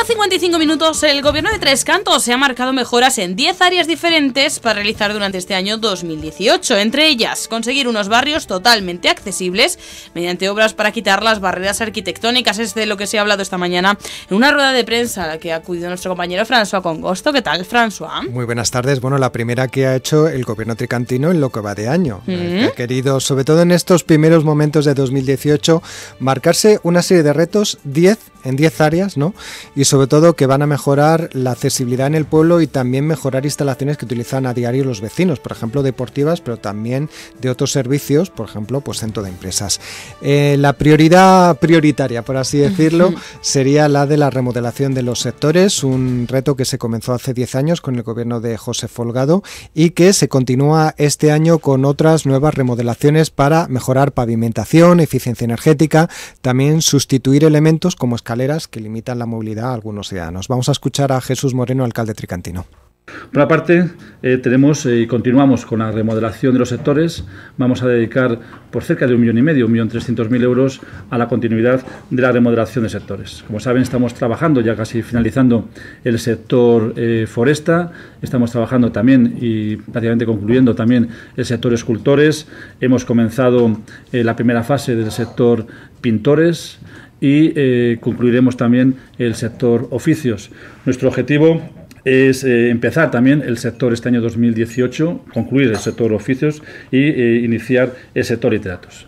a 55 minutos, el gobierno de Tres Cantos se ha marcado mejoras en 10 áreas diferentes para realizar durante este año 2018, entre ellas conseguir unos barrios totalmente accesibles mediante obras para quitar las barreras arquitectónicas, es de lo que se ha hablado esta mañana en una rueda de prensa a la que ha acudido nuestro compañero François Congosto. ¿Qué tal, François? Muy buenas tardes. Bueno, la primera que ha hecho el gobierno tricantino en lo que va de año. Mm. Ha querido, sobre todo en estos primeros momentos de 2018, marcarse una serie de retos, 10 en 10 áreas, ¿no? Y sobre todo que van a mejorar la accesibilidad en el pueblo y también mejorar instalaciones que utilizan a diario los vecinos, por ejemplo, deportivas, pero también de otros servicios, por ejemplo, pues centro de empresas. Eh, la prioridad prioritaria, por así decirlo, sería la de la remodelación de los sectores, un reto que se comenzó hace 10 años con el gobierno de José Folgado y que se continúa este año con otras nuevas remodelaciones para mejorar pavimentación, eficiencia energética, también sustituir elementos como escaleras que limitan la movilidad a algunos ciudadanos. Vamos a escuchar a Jesús Moreno, alcalde tricantino. Por una parte, eh, tenemos eh, y continuamos con la remodelación de los sectores. Vamos a dedicar por cerca de un millón y medio, un millón trescientos mil euros a la continuidad de la remodelación de sectores. Como saben, estamos trabajando, ya casi finalizando el sector eh, foresta, estamos trabajando también y prácticamente concluyendo también el sector escultores. Hemos comenzado la primera fase del sector pintores y eh, concluiremos también el sector oficios. Nuestro objetivo es eh, empezar también el sector este año 2018, concluir el sector oficios e iniciar el sector literatos.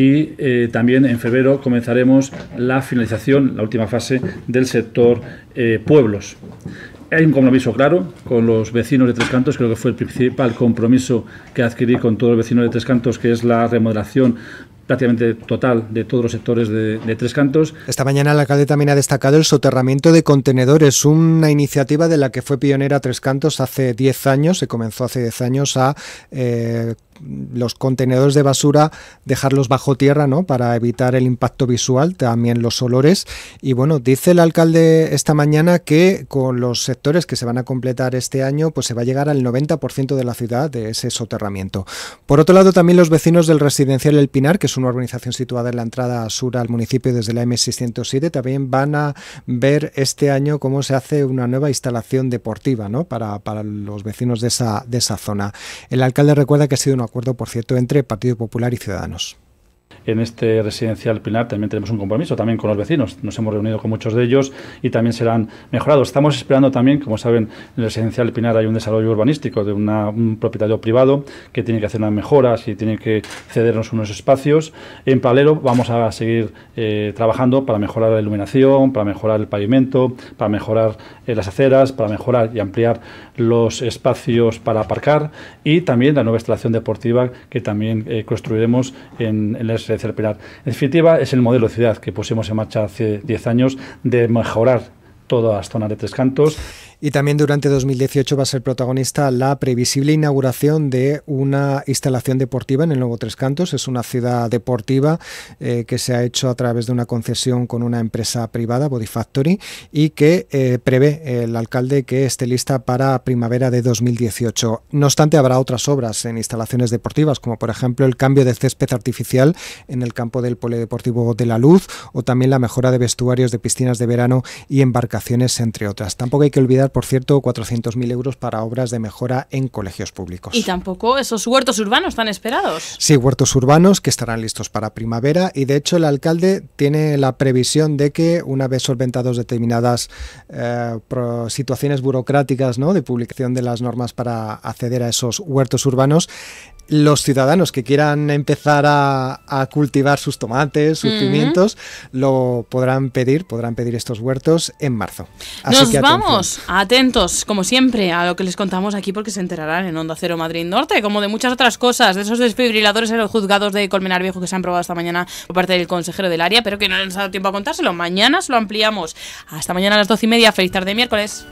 Y también en febrero comenzaremos la finalización, la última fase del sector pueblos. Hay un compromiso claro con los vecinos de Tres Cantos, creo que fue el principal compromiso que adquirí con todos los vecinos de Tres Cantos, que es la remodelación prácticamente total de todos los sectores de, Tres Cantos. Esta mañana la alcalde también ha destacado el soterramiento de contenedores, una iniciativa de la que fue pionera Tres Cantos hace 10 años, se comenzó hace 10 años a eh, los contenedores de basura, dejarlos bajo tierra, ¿no? Para evitar el impacto visual, también los olores. Y bueno, dice el alcalde esta mañana que con los sectores que se van a completar este año, pues se va a llegar al 90% de la ciudad de ese soterramiento. Por otro lado, también los vecinos del residencial El Pinar, que es una organización situada en la entrada sur al municipio desde la M607, también van a ver este año cómo se hace una nueva instalación deportiva, Para, los vecinos de de esa zona. El alcalde recuerda que ha sido una acuerdo, por cierto, entre Partido Popular y Ciudadanos. En este residencial Pinar también tenemos un compromiso también con los vecinos. Nos hemos reunido con muchos de ellos y también serán mejorados. Estamos esperando también, como saben, en el residencial Pinar hay un desarrollo urbanístico de un propietario privado que tiene que hacer unas mejoras y tiene que cedernos unos espacios. En Palero vamos a seguir eh, trabajando para mejorar la iluminación, para mejorar el pavimento, para mejorar eh, las aceras, para mejorar y ampliar los espacios para aparcar y también la nueva instalación deportiva que también eh, construiremos en el pilar. En definitiva, es el modelo de ciudad que pusimos en marcha hace 10 años de mejorar todas las zonas de Tres Cantos, y también durante 2018 va a ser protagonista la previsible inauguración de una instalación deportiva en el Nuevo Tres Cantos. Es una ciudad deportiva eh, que se ha hecho a través de una concesión con una empresa privada, Body Factory, y que eh, prevé el alcalde que esté lista para primavera de 2018. No obstante, habrá otras obras en instalaciones deportivas, como por ejemplo el cambio de césped artificial en el campo del Polideportivo de la Luz o también la mejora de vestuarios de piscinas de verano y embarcaciones, entre otras. Tampoco hay que olvidar por cierto, 400.000 euros para obras de mejora en colegios públicos. Y tampoco esos huertos urbanos tan esperados. Sí, huertos urbanos que estarán listos para primavera y de hecho el alcalde tiene la previsión de que una vez solventados determinadas eh, situaciones burocráticas ¿no? de publicación de las normas para acceder a esos huertos urbanos, los ciudadanos que quieran empezar a, cultivar sus tomates, sus pimientos, lo podrán pedir, podrán pedir estos huertos en marzo. Nos vamos a Atentos, como siempre, a lo que les contamos aquí porque se enterarán en Onda Cero Madrid Norte, como de muchas otras cosas, de esos desfibriladores en los juzgados de Colmenar Viejo que se han probado esta mañana por parte del consejero del área, pero que no han ha dado tiempo a contárselo. Mañana se lo ampliamos. Hasta mañana a las doce y media. Feliz tarde miércoles.